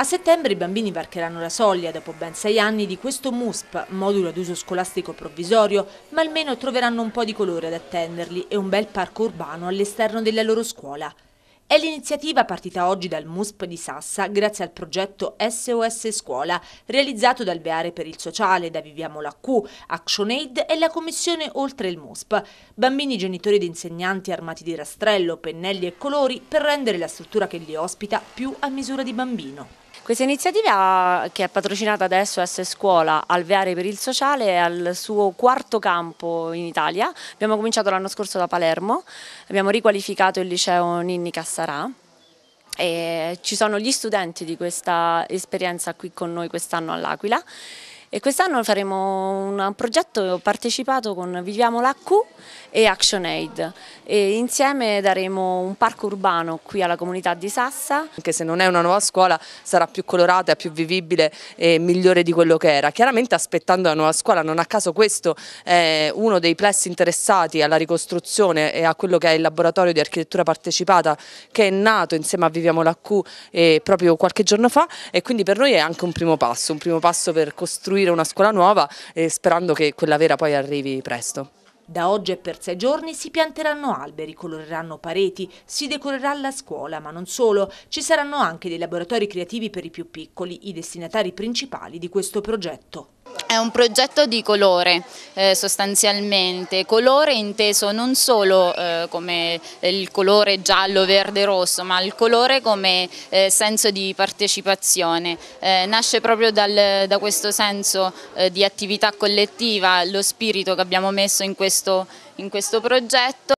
A settembre i bambini varcheranno la soglia dopo ben sei anni di questo MUSP, modulo ad uso scolastico provvisorio, ma almeno troveranno un po' di colore ad attenderli e un bel parco urbano all'esterno della loro scuola. È l'iniziativa partita oggi dal MUSP di Sassa grazie al progetto SOS Scuola, realizzato dal Beare per il Sociale, da Viviamo la Q, ActionAid e la Commissione Oltre il MUSP. Bambini, genitori ed insegnanti armati di rastrello, pennelli e colori per rendere la struttura che li ospita più a misura di bambino. Questa iniziativa che è patrocinata da S Scuola Alveare per il Sociale è al suo quarto campo in Italia. Abbiamo cominciato l'anno scorso da Palermo, abbiamo riqualificato il liceo Ninni Cassarà e ci sono gli studenti di questa esperienza qui con noi quest'anno all'Aquila e quest'anno faremo un progetto partecipato con Viviamo l'AQ e ActionAid e insieme daremo un parco urbano qui alla comunità di Sassa. Anche se non è una nuova scuola sarà più colorata, più vivibile e migliore di quello che era. Chiaramente aspettando la nuova scuola, non a caso questo è uno dei plessi interessati alla ricostruzione e a quello che è il laboratorio di architettura partecipata che è nato insieme a Viviamo l'AQ eh, proprio qualche giorno fa e quindi per noi è anche un primo passo, un primo passo per costruire costruire una scuola nuova eh, sperando che quella vera poi arrivi presto. Da oggi e per sei giorni si pianteranno alberi, coloreranno pareti, si decorerà la scuola, ma non solo. Ci saranno anche dei laboratori creativi per i più piccoli, i destinatari principali di questo progetto. È un progetto di colore eh, sostanzialmente, colore inteso non solo eh, come eh, il colore giallo, verde, rosso, ma il colore come eh, senso di partecipazione. Eh, nasce proprio dal, da questo senso eh, di attività collettiva, lo spirito che abbiamo messo in questo, in questo progetto.